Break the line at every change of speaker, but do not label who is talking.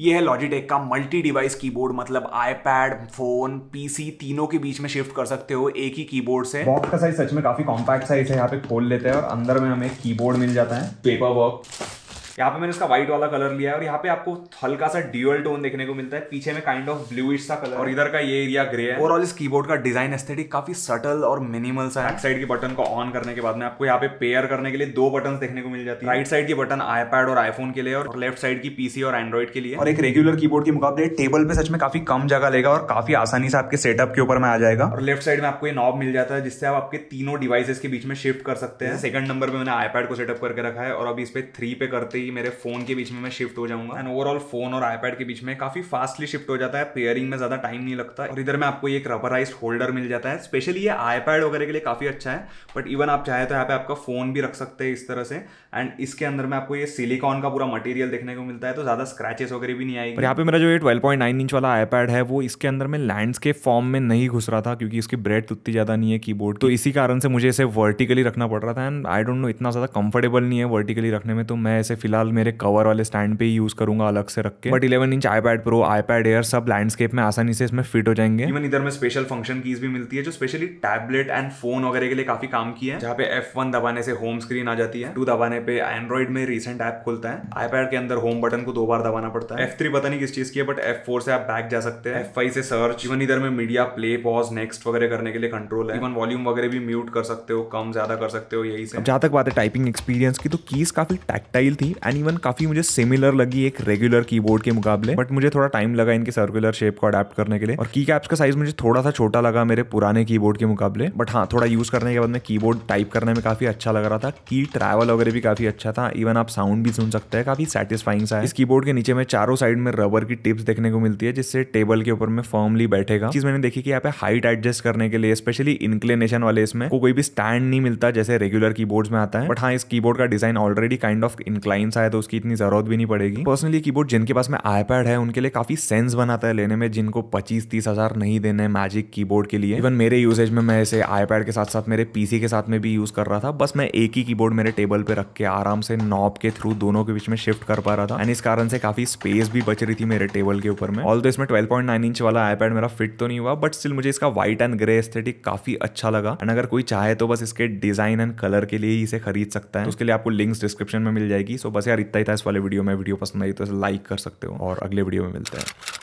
ये है लॉजिटेक का मल्टी डिवाइस कीबोर्ड मतलब आईपैड फोन पीसी तीनों के बीच में शिफ्ट कर सकते हो एक ही कीबोर्ड से बॉक्स का साइज सच में काफी कॉम्पैक्ट साइज है यहाँ पे खोल लेते हैं और अंदर में हमें कीबोर्ड मिल जाता है पेपर वर्क यहाँ पे मैंने इसका व्हाइट वाला कलर लिया है और यहाँ पे आपको हल्का सा ड्यूअल टोन देखने को मिलता है पीछे में काइंड ऑफ ब्लूइश सा कलर और इधर का ये एरिया ग्रे है ओवरऑल इस कीबोर्ड का डिजाइन एस्थेटिक काफी सटल और मिनिमल सा है साइड के बटन को ऑन करने के बाद में आपको यहाँ पे पेयर करने के लिए दो बटन देखने को मिल जाती है राइट साइड की बटन आईपैड और आईफोन के लिए और लेफ्ट साइड की पीसी और एंड्रॉइड के लिए और एक रेगुलर कीबोर्ड के मुकाबले टेबल पे सच में काफी कम जगह लेगा और काफी आसानी से आपके सेटअप के ऊपर में आ जाएगा और लेफ्ट साइड में आपको ये नॉब मिल जाता है जिससे आप आपके तीनों डिवाइसेस के बीच में शिफ्ट कर सकते हैं सेकंड नंबर पे मैंने आईपैड को सेटअप करके रखा है और अब इस पे थ्री पे करते ही कि मेरे फ़ोन के बीच में मैं शिफ्ट हो जाऊंगा एंड ओवरऑल फ़ोन और आईपैड के बीच में काफ़ी फास्टली शिफ्ट हो जाता है पेयरिंग में ज़्यादा टाइम नहीं लगता और इधर में आपको एक रबराइज होल्डर मिल जाता है स्पेशली ये आईपैड वगैरह के लिए काफ़ी अच्छा है बट इवन आप चाहे तो यहाँ पे आपका फ़ोन भी रख सकते हैं इस तरह से एंड इसके अंदर में आपको ये सिलिकॉन का पूरा मटेरियल देखने को मिलता है तो ज़्यादा स्क्रैचेस वगैरह भी नहीं आएगी यहाँ पे मेरा जो ट्वेल्व पॉइंट नाइन इंच वाला आईपैड है वो इसके अंदर में लैंडस्केप फॉर्म में नहीं घुस रहा था क्योंकि इसकी ब्रेड उतनी ज़्यादा नहीं है कीबोर्ड तो इसी कारण से मुझे इसे वर्टिकली रखना पड़ रहा था एंड आई डोंट नो इतना ज़्यादा कंफर्टेबल नहीं है वर्टिकली रखने में तो मैं ऐसे फिलहाल मेरे कवर वाले स्टैंड पे ही यूज़ करूंगा अलग से रख के but eleven inch iPad pro iPad air सब लैंडस्केप में आसानी से इसमें फिट हो जाएंगे इवन इधर में स्पेशल फंक्शन कीज भी मिलती है जो स्पेशली टैबलेट एंड फोन वगैरह के लिए काफी काम की है जहाँ पे एफ वन दबाने से होम स्क्रीन आ जाती है टू दबाने पे एंड्रॉइड में रिसेंट ऐप खुलता है आईपैड के अंदर होम बटन को दो बार दबाना पड़ता है एफ थ्री पता नहीं किस चीज की है बट एफ फोर से आप बैक जा सकते हैं एफ फाइव से सर्च इवन इधर में मीडिया प्ले पॉज नेक्स्ट वगैरह करने के लिए कंट्रोल है इवन वॉल्यूम वगैरह भी म्यूट कर सकते हो कम ज्यादा कर सकते हो यही से जहाँ तक बात है टाइपिंग एक्सपीरियंस की तो कीज काफी टैक्टाइल थी एंड इवन काफी मुझे सिमिलर लगी एक रेगुलर कीबोर्ड के मुकाबले बट मुझे थोड़ा टाइम लगा इनके सर्कुलर शेप को अडेप्ट करने के लिए और की कैप्स का साइज मुझे थोड़ा सा छोटा लगा मेरे पुराने कीबोर्ड के मुकाबले बट हाँ थोड़ा यूज करने के बाद में कीबोर्ड टाइप करने में काफी अच्छा लग रहा था की ट्रैवल वगैरह भी काफी अच्छा था इवन आप साउंड भी सुन सकते हैं काफी सेटिस्फाइंग सा है इस कीबोर्ड के नीचे में चारों साइड में रबर की टिप्स देखने को मिलती है जिससे टेबल के ऊपर में फॉर्मली बैठेगा चीज मैंने देखी कि यहाँ पे हाइट एडजस्ट करने के लिए स्पेशली इंक्लेनेशन वाले इसमें को कोई भी स्टैंड नहीं मिलता जैसे रेगुलर कीबोर्ड्स में आता है बट हाँ इस कीबोर्ड का design already kind of incline screen आए तो उसकी इतनी ज़रूरत भी नहीं पड़ेगी पर्सनली कीबोर्ड जिनके पास में आईपैड है उनके लिए काफ़ी सेंस बनाता है लेने में जिनको पच्चीस तीस हज़ार नहीं देने मैजिक कीबोर्ड के लिए इवन मेरे यूजेज में मैं इसे आईपैड के साथ साथ मेरे पीसी के साथ में भी यूज़ कर रहा था बस मैं एक ही कीबोर्ड मेरे टेबल पे रख के आराम से नॉब के थ्रू दोनों के बीच में शिफ्ट कर पा रहा था एंड इस कारण से काफ़ी स्पेस भी बच रही थी मेरे टेबल के ऊपर में ऑल तो इसमें ट्वेल्व इंच वाला आईपैड मेरा फिट तो नहीं हुआ बट स्टिल मुझे इसका व्हाइट एंड ग्रे एस्थेटिक काफ़ी अच्छा लगा एंड अगर कोई चाहे तो बस इसके डिज़ाइन एंड कलर के लिए ही इसे खरीद सकता है तो उसके लिए आपको लिंक्स डिस्क्रिप्शन में मिल जाएगी सो so बस यार इतना ही था इस वाले वीडियो में वीडियो पसंद आई तो लाइक कर सकते हो और अगले वीडियो में मिलते हैं